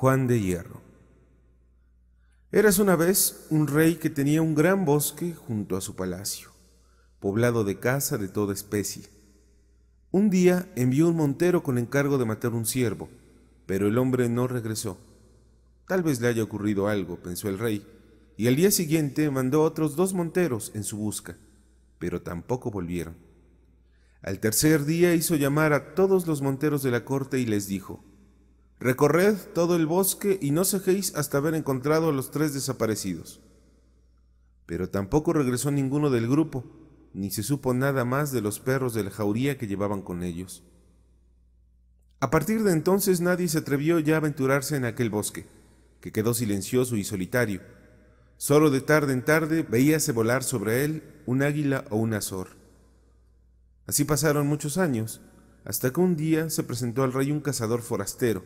Juan de Hierro. Eras una vez un rey que tenía un gran bosque junto a su palacio, poblado de caza de toda especie. Un día envió un montero con encargo de matar un ciervo, pero el hombre no regresó. Tal vez le haya ocurrido algo, pensó el rey, y al día siguiente mandó otros dos monteros en su busca, pero tampoco volvieron. Al tercer día hizo llamar a todos los monteros de la corte y les dijo, Recorred todo el bosque y no cejéis hasta haber encontrado a los tres desaparecidos. Pero tampoco regresó ninguno del grupo, ni se supo nada más de los perros de la jauría que llevaban con ellos. A partir de entonces nadie se atrevió ya a aventurarse en aquel bosque, que quedó silencioso y solitario. Solo de tarde en tarde veíase volar sobre él un águila o un azor. Así pasaron muchos años, hasta que un día se presentó al rey un cazador forastero,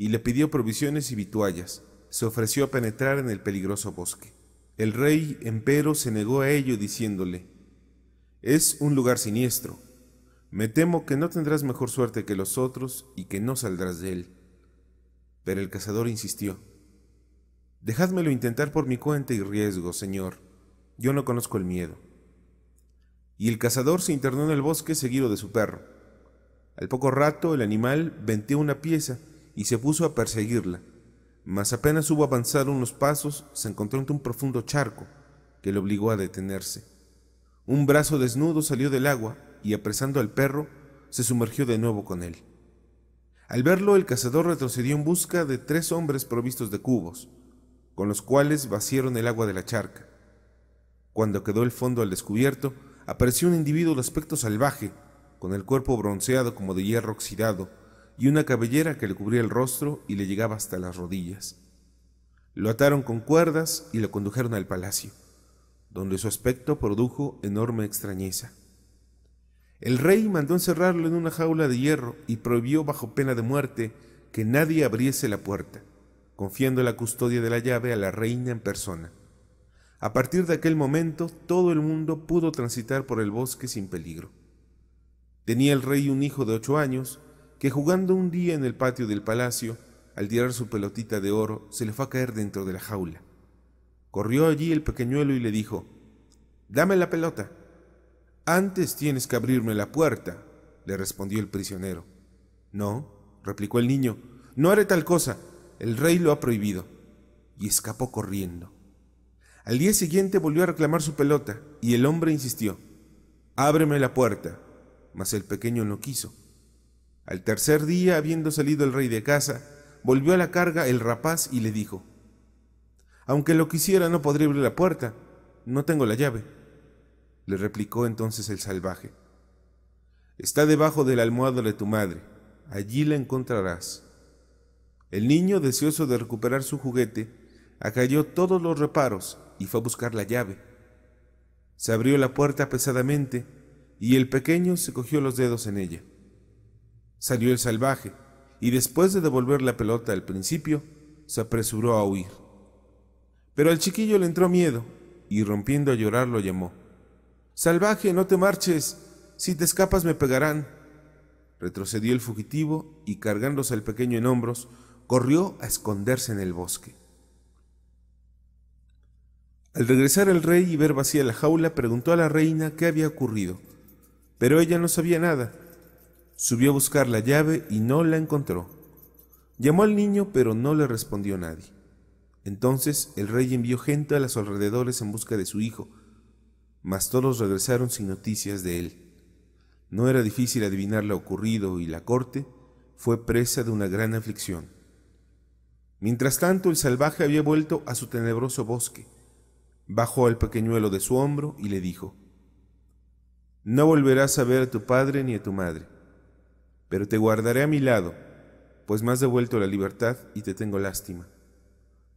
y le pidió provisiones y vituallas. Se ofreció a penetrar en el peligroso bosque. El rey, empero, se negó a ello diciéndole, Es un lugar siniestro. Me temo que no tendrás mejor suerte que los otros y que no saldrás de él. Pero el cazador insistió, Dejádmelo intentar por mi cuenta y riesgo, señor. Yo no conozco el miedo. Y el cazador se internó en el bosque seguido de su perro. Al poco rato el animal venteó una pieza y se puso a perseguirla, mas apenas hubo avanzado unos pasos se encontró ante un profundo charco que le obligó a detenerse. Un brazo desnudo salió del agua y apresando al perro se sumergió de nuevo con él. Al verlo el cazador retrocedió en busca de tres hombres provistos de cubos, con los cuales vaciaron el agua de la charca. Cuando quedó el fondo al descubierto, apareció un individuo de aspecto salvaje, con el cuerpo bronceado como de hierro oxidado y una cabellera que le cubría el rostro y le llegaba hasta las rodillas. Lo ataron con cuerdas y lo condujeron al palacio, donde su aspecto produjo enorme extrañeza. El rey mandó encerrarlo en una jaula de hierro y prohibió bajo pena de muerte que nadie abriese la puerta, confiando la custodia de la llave a la reina en persona. A partir de aquel momento, todo el mundo pudo transitar por el bosque sin peligro. Tenía el rey un hijo de ocho años, que jugando un día en el patio del palacio, al tirar su pelotita de oro, se le fue a caer dentro de la jaula. Corrió allí el pequeñuelo y le dijo, Dame la pelota. Antes tienes que abrirme la puerta, le respondió el prisionero. No, replicó el niño, no haré tal cosa, el rey lo ha prohibido. Y escapó corriendo. Al día siguiente volvió a reclamar su pelota, y el hombre insistió, Ábreme la puerta. Mas el pequeño no quiso. Al tercer día, habiendo salido el rey de casa, volvió a la carga el rapaz y le dijo, Aunque lo quisiera no podré abrir la puerta, no tengo la llave. Le replicó entonces el salvaje, Está debajo del almohado de tu madre, allí la encontrarás. El niño, deseoso de recuperar su juguete, acalló todos los reparos y fue a buscar la llave. Se abrió la puerta pesadamente y el pequeño se cogió los dedos en ella. Salió el salvaje y después de devolver la pelota al principio, se apresuró a huir. Pero al chiquillo le entró miedo y rompiendo a llorar lo llamó. Salvaje, no te marches, si te escapas me pegarán. Retrocedió el fugitivo y cargándose al pequeño en hombros, corrió a esconderse en el bosque. Al regresar el rey y ver vacía la jaula, preguntó a la reina qué había ocurrido, pero ella no sabía nada Subió a buscar la llave y no la encontró. Llamó al niño, pero no le respondió nadie. Entonces el rey envió gente a los alrededores en busca de su hijo, mas todos regresaron sin noticias de él. No era difícil adivinar lo ocurrido y la corte fue presa de una gran aflicción. Mientras tanto, el salvaje había vuelto a su tenebroso bosque, bajó al pequeñuelo de su hombro y le dijo, No volverás a ver a tu padre ni a tu madre pero te guardaré a mi lado, pues me has devuelto la libertad y te tengo lástima.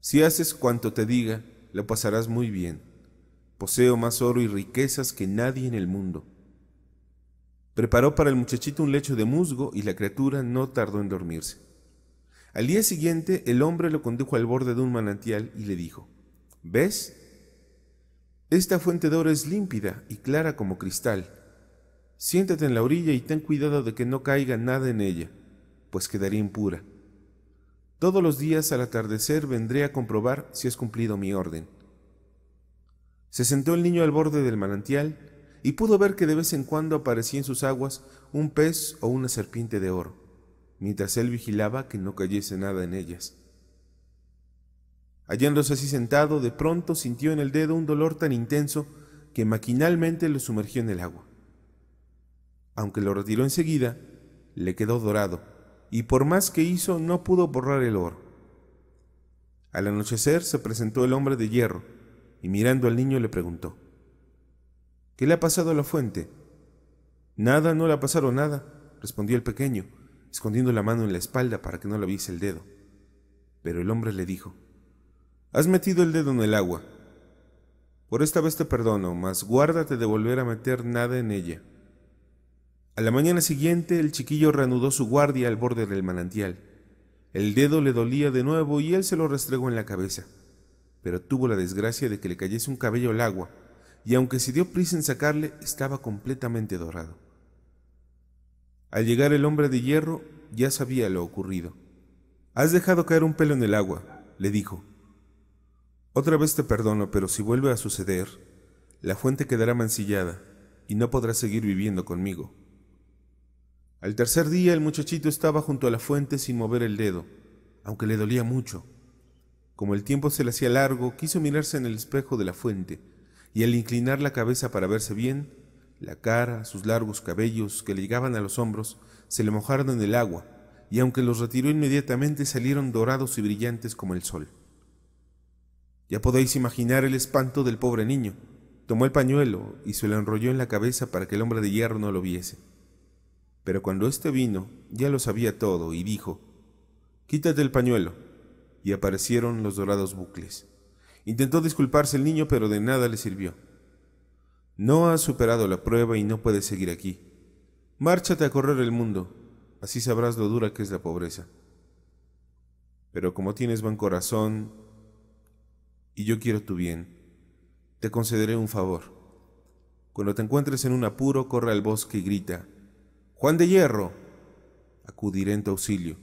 Si haces cuanto te diga, lo pasarás muy bien. Poseo más oro y riquezas que nadie en el mundo. Preparó para el muchachito un lecho de musgo y la criatura no tardó en dormirse. Al día siguiente el hombre lo condujo al borde de un manantial y le dijo, ¿ves? Esta fuente de oro es límpida y clara como cristal Siéntate en la orilla y ten cuidado de que no caiga nada en ella, pues quedaría impura. Todos los días al atardecer vendré a comprobar si has cumplido mi orden. Se sentó el niño al borde del manantial y pudo ver que de vez en cuando aparecía en sus aguas un pez o una serpiente de oro, mientras él vigilaba que no cayese nada en ellas. Hallándose así sentado, de pronto sintió en el dedo un dolor tan intenso que maquinalmente lo sumergió en el agua aunque lo retiró enseguida, le quedó dorado, y por más que hizo no pudo borrar el oro. Al anochecer se presentó el hombre de hierro, y mirando al niño le preguntó, ¿Qué le ha pasado a la fuente? Nada, no le ha pasado nada, respondió el pequeño, escondiendo la mano en la espalda para que no le viese el dedo. Pero el hombre le dijo, Has metido el dedo en el agua. Por esta vez te perdono, mas guárdate de volver a meter nada en ella. A la mañana siguiente el chiquillo reanudó su guardia al borde del manantial. El dedo le dolía de nuevo y él se lo restregó en la cabeza, pero tuvo la desgracia de que le cayese un cabello al agua, y aunque se dio prisa en sacarle, estaba completamente dorado. Al llegar el hombre de hierro, ya sabía lo ocurrido. Has dejado caer un pelo en el agua, le dijo. Otra vez te perdono, pero si vuelve a suceder, la fuente quedará mancillada y no podrás seguir viviendo conmigo. Al tercer día el muchachito estaba junto a la fuente sin mover el dedo, aunque le dolía mucho. Como el tiempo se le hacía largo, quiso mirarse en el espejo de la fuente, y al inclinar la cabeza para verse bien, la cara, sus largos cabellos que le llegaban a los hombros, se le mojaron en el agua, y aunque los retiró inmediatamente salieron dorados y brillantes como el sol. Ya podéis imaginar el espanto del pobre niño. Tomó el pañuelo y se lo enrolló en la cabeza para que el hombre de hierro no lo viese. Pero cuando éste vino, ya lo sabía todo y dijo, Quítate el pañuelo. Y aparecieron los dorados bucles. Intentó disculparse el niño, pero de nada le sirvió. No has superado la prueba y no puedes seguir aquí. Márchate a correr el mundo, así sabrás lo dura que es la pobreza. Pero como tienes buen corazón y yo quiero tu bien, te concederé un favor. Cuando te encuentres en un apuro, corre al bosque y grita, Juan de Hierro, acudiré en tu auxilio.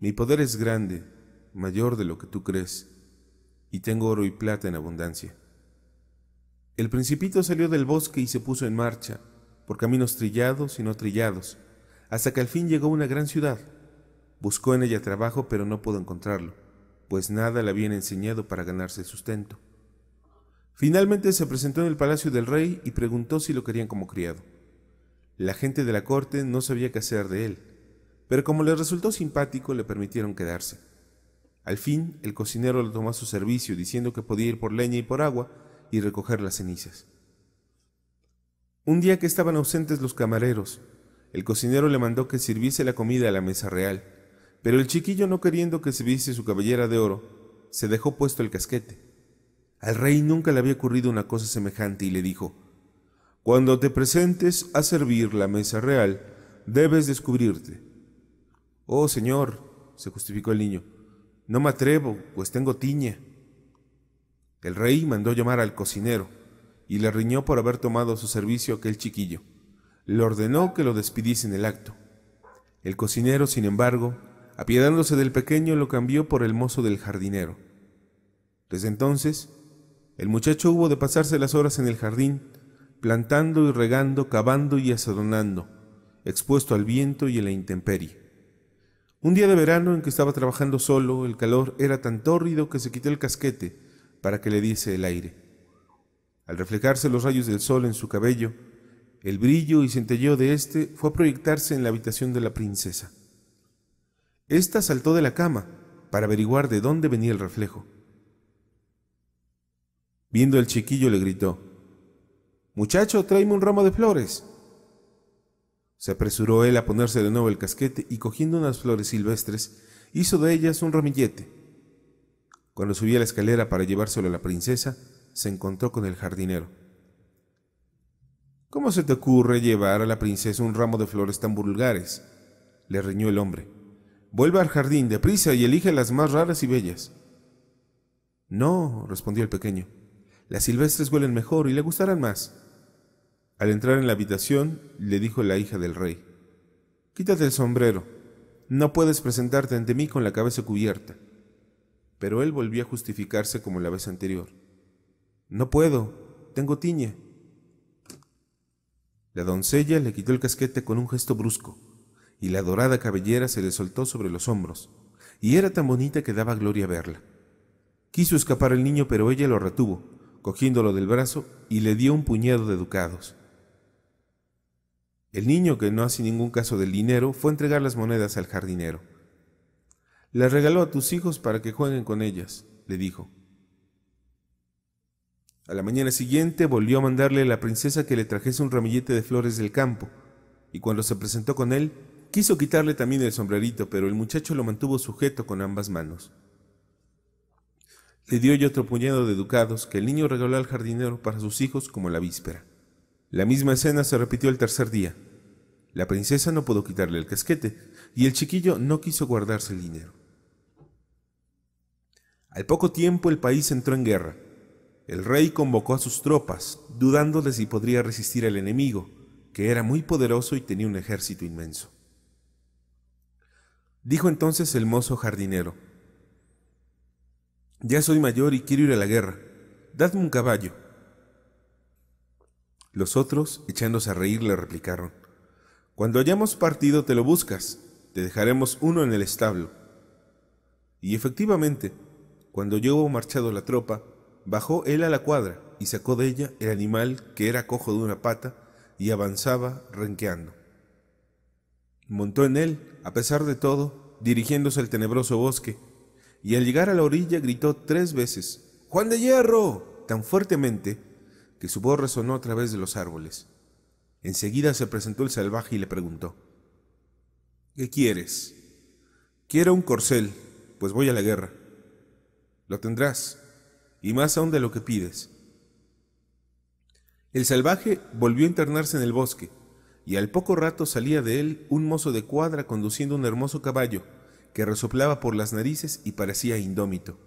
Mi poder es grande, mayor de lo que tú crees, y tengo oro y plata en abundancia. El principito salió del bosque y se puso en marcha, por caminos trillados y no trillados, hasta que al fin llegó a una gran ciudad. Buscó en ella trabajo, pero no pudo encontrarlo, pues nada le habían enseñado para ganarse sustento. Finalmente se presentó en el palacio del rey y preguntó si lo querían como criado. La gente de la corte no sabía qué hacer de él, pero como le resultó simpático le permitieron quedarse. Al fin, el cocinero le tomó a su servicio diciendo que podía ir por leña y por agua y recoger las cenizas. Un día que estaban ausentes los camareros, el cocinero le mandó que sirviese la comida a la mesa real, pero el chiquillo no queriendo que viese su cabellera de oro, se dejó puesto el casquete. Al rey nunca le había ocurrido una cosa semejante y le dijo, cuando te presentes a servir la mesa real, debes descubrirte. Oh Señor, se justificó el niño, no me atrevo, pues tengo tiña. El rey mandó llamar al cocinero y le riñó por haber tomado su servicio aquel chiquillo. Le ordenó que lo despidiese en el acto. El cocinero, sin embargo, apiadándose del pequeño, lo cambió por el mozo del jardinero. Desde entonces, el muchacho hubo de pasarse las horas en el jardín, plantando y regando, cavando y asadonando, expuesto al viento y a la intemperie. Un día de verano en que estaba trabajando solo, el calor era tan tórrido que se quitó el casquete para que le diese el aire. Al reflejarse los rayos del sol en su cabello, el brillo y centelleo de éste fue a proyectarse en la habitación de la princesa. Esta saltó de la cama para averiguar de dónde venía el reflejo. Viendo al chiquillo le gritó, Muchacho, tráeme un ramo de flores. Se apresuró él a ponerse de nuevo el casquete y cogiendo unas flores silvestres, hizo de ellas un ramillete. Cuando subía la escalera para llevárselo a la princesa, se encontró con el jardinero. ¿Cómo se te ocurre llevar a la princesa un ramo de flores tan vulgares? le riñó el hombre. Vuelve al jardín, deprisa, y elige las más raras y bellas. No, respondió el pequeño. Las silvestres huelen mejor y le gustarán más. Al entrar en la habitación, le dijo la hija del rey, Quítate el sombrero, no puedes presentarte ante mí con la cabeza cubierta. Pero él volvió a justificarse como la vez anterior. No puedo, tengo tiña. La doncella le quitó el casquete con un gesto brusco, y la dorada cabellera se le soltó sobre los hombros, y era tan bonita que daba gloria verla. Quiso escapar el niño, pero ella lo retuvo, cogiéndolo del brazo, y le dio un puñado de ducados. El niño, que no hace ningún caso del dinero, fue a entregar las monedas al jardinero. Las regaló a tus hijos para que jueguen con ellas, le dijo. A la mañana siguiente volvió a mandarle a la princesa que le trajese un ramillete de flores del campo, y cuando se presentó con él, quiso quitarle también el sombrerito, pero el muchacho lo mantuvo sujeto con ambas manos. Le dio y otro puñado de ducados que el niño regaló al jardinero para sus hijos como la víspera. La misma escena se repitió el tercer día. La princesa no pudo quitarle el casquete y el chiquillo no quiso guardarse el dinero. Al poco tiempo el país entró en guerra. El rey convocó a sus tropas, dudándole si podría resistir al enemigo, que era muy poderoso y tenía un ejército inmenso. Dijo entonces el mozo jardinero, Ya soy mayor y quiero ir a la guerra. Dadme un caballo los otros, echándose a reír, le replicaron, Cuando hayamos partido te lo buscas, te dejaremos uno en el establo. Y efectivamente, cuando llegó marchado la tropa, bajó él a la cuadra y sacó de ella el animal que era cojo de una pata y avanzaba renqueando. Montó en él, a pesar de todo, dirigiéndose al tenebroso bosque, y al llegar a la orilla gritó tres veces, Juan de Hierro, tan fuertemente que su voz resonó a través de los árboles. Enseguida se presentó el salvaje y le preguntó, ¿Qué quieres? Quiero un corcel, pues voy a la guerra. Lo tendrás, y más aún de lo que pides. El salvaje volvió a internarse en el bosque, y al poco rato salía de él un mozo de cuadra conduciendo un hermoso caballo, que resoplaba por las narices y parecía indómito.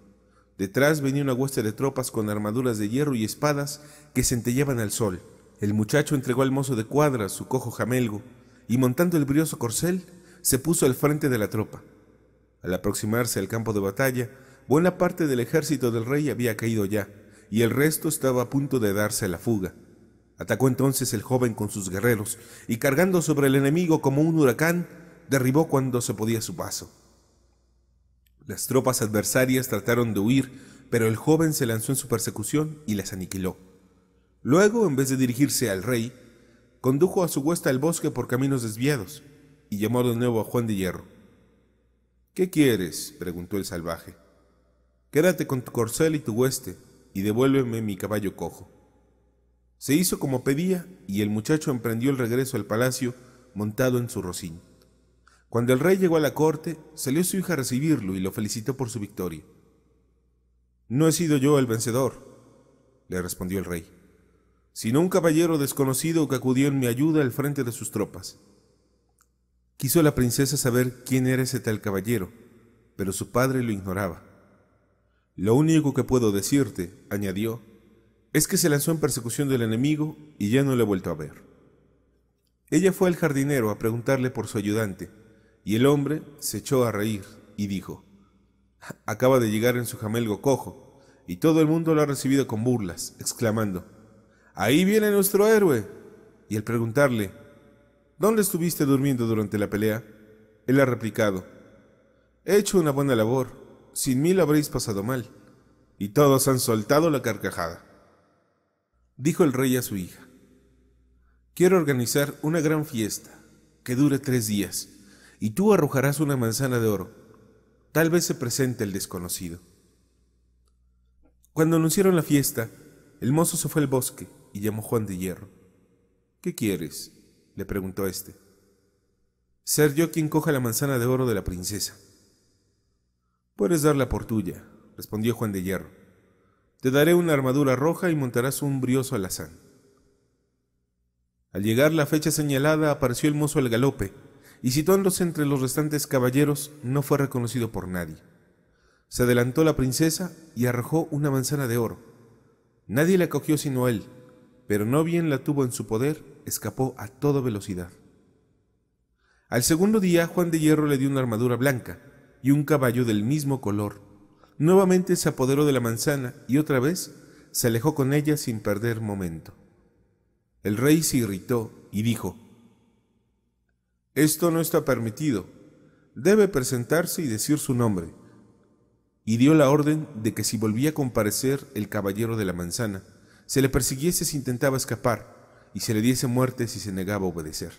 Detrás venía una hueste de tropas con armaduras de hierro y espadas que centelleaban al sol. El muchacho entregó al mozo de cuadra su cojo jamelgo y montando el brioso corcel se puso al frente de la tropa. Al aproximarse al campo de batalla, buena parte del ejército del rey había caído ya y el resto estaba a punto de darse a la fuga. Atacó entonces el joven con sus guerreros y cargando sobre el enemigo como un huracán, derribó cuando se podía su paso. Las tropas adversarias trataron de huir, pero el joven se lanzó en su persecución y las aniquiló. Luego, en vez de dirigirse al rey, condujo a su huesta al bosque por caminos desviados y llamó de nuevo a Juan de Hierro. ¿Qué quieres? preguntó el salvaje. Quédate con tu corcel y tu hueste y devuélveme mi caballo cojo. Se hizo como pedía y el muchacho emprendió el regreso al palacio montado en su rocín. Cuando el rey llegó a la corte, salió su hija a recibirlo y lo felicitó por su victoria. No he sido yo el vencedor, le respondió el rey, sino un caballero desconocido que acudió en mi ayuda al frente de sus tropas. Quiso la princesa saber quién era ese tal caballero, pero su padre lo ignoraba. Lo único que puedo decirte, añadió, es que se lanzó en persecución del enemigo y ya no le he vuelto a ver. Ella fue al jardinero a preguntarle por su ayudante, y el hombre se echó a reír y dijo, acaba de llegar en su jamelgo cojo, y todo el mundo lo ha recibido con burlas, exclamando, ahí viene nuestro héroe. Y al preguntarle, ¿dónde estuviste durmiendo durante la pelea? Él ha replicado, he hecho una buena labor, sin mí lo habréis pasado mal. Y todos han soltado la carcajada. Dijo el rey a su hija, quiero organizar una gran fiesta que dure tres días y tú arrojarás una manzana de oro. Tal vez se presente el desconocido. Cuando anunciaron la fiesta, el mozo se fue al bosque y llamó a Juan de Hierro. ¿Qué quieres? le preguntó éste. Ser yo quien coja la manzana de oro de la princesa. Puedes darla por tuya, respondió Juan de Hierro. Te daré una armadura roja y montarás un brioso alazán. Al llegar la fecha señalada, apareció el mozo al galope y situándose entre los restantes caballeros no fue reconocido por nadie. Se adelantó la princesa y arrojó una manzana de oro. Nadie la cogió sino él, pero no bien la tuvo en su poder, escapó a toda velocidad. Al segundo día Juan de Hierro le dio una armadura blanca y un caballo del mismo color. Nuevamente se apoderó de la manzana y otra vez se alejó con ella sin perder momento. El rey se irritó y dijo, esto no está permitido. Debe presentarse y decir su nombre. Y dio la orden de que si volvía a comparecer el caballero de la manzana, se le persiguiese si intentaba escapar, y se le diese muerte si se negaba a obedecer.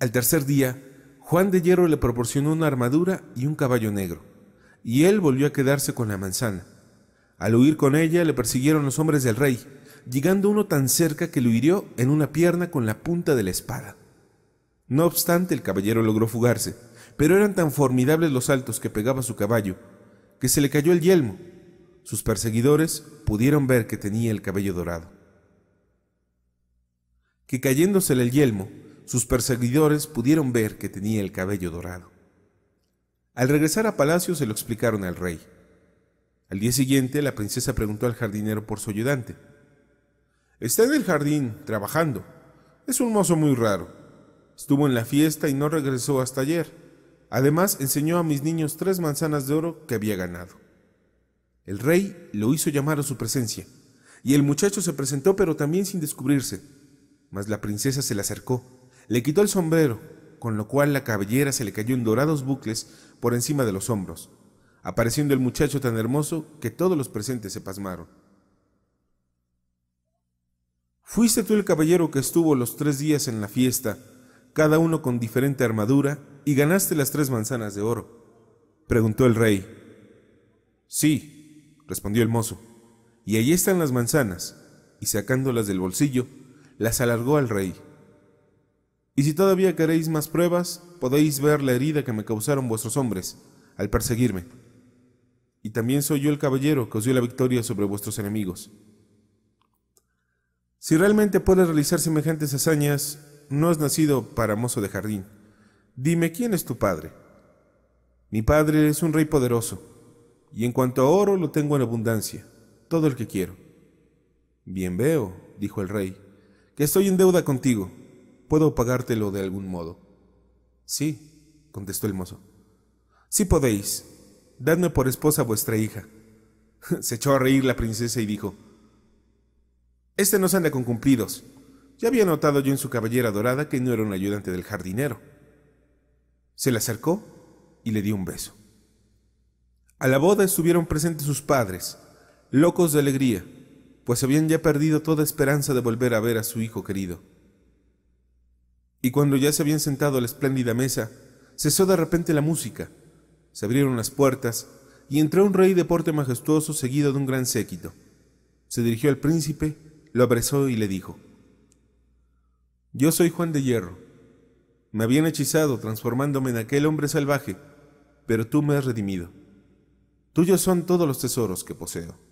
Al tercer día, Juan de Hierro le proporcionó una armadura y un caballo negro, y él volvió a quedarse con la manzana. Al huir con ella le persiguieron los hombres del rey, llegando uno tan cerca que lo hirió en una pierna con la punta de la espada. No obstante, el caballero logró fugarse, pero eran tan formidables los saltos que pegaba su caballo, que se le cayó el yelmo. Sus perseguidores pudieron ver que tenía el cabello dorado. Que cayéndosele el yelmo, sus perseguidores pudieron ver que tenía el cabello dorado. Al regresar a palacio se lo explicaron al rey. Al día siguiente la princesa preguntó al jardinero por su ayudante. Está en el jardín, trabajando. Es un mozo muy raro. Estuvo en la fiesta y no regresó hasta ayer. Además, enseñó a mis niños tres manzanas de oro que había ganado. El rey lo hizo llamar a su presencia, y el muchacho se presentó pero también sin descubrirse. Mas la princesa se le acercó, le quitó el sombrero, con lo cual la cabellera se le cayó en dorados bucles por encima de los hombros, apareciendo el muchacho tan hermoso que todos los presentes se pasmaron. ¿Fuiste tú el caballero que estuvo los tres días en la fiesta cada uno con diferente armadura, y ganaste las tres manzanas de oro. Preguntó el rey. Sí, respondió el mozo, y allí están las manzanas, y sacándolas del bolsillo, las alargó al rey. Y si todavía queréis más pruebas, podéis ver la herida que me causaron vuestros hombres al perseguirme. Y también soy yo el caballero que os dio la victoria sobre vuestros enemigos. Si realmente puedes realizar semejantes hazañas, no has nacido para mozo de jardín. Dime, ¿quién es tu padre? Mi padre es un rey poderoso, y en cuanto a oro lo tengo en abundancia, todo el que quiero. Bien veo, dijo el rey, que estoy en deuda contigo. Puedo pagártelo de algún modo. Sí, contestó el mozo. Sí podéis. Dadme por esposa vuestra hija. Se echó a reír la princesa y dijo, Este no se anda con cumplidos. Ya había notado yo en su cabellera dorada que no era un ayudante del jardinero. Se le acercó y le dio un beso. A la boda estuvieron presentes sus padres, locos de alegría, pues habían ya perdido toda esperanza de volver a ver a su hijo querido. Y cuando ya se habían sentado a la espléndida mesa, cesó de repente la música, se abrieron las puertas y entró un rey de porte majestuoso seguido de un gran séquito. Se dirigió al príncipe, lo abrazó y le dijo, yo soy Juan de Hierro. Me habían hechizado transformándome en aquel hombre salvaje, pero tú me has redimido. Tuyos son todos los tesoros que poseo.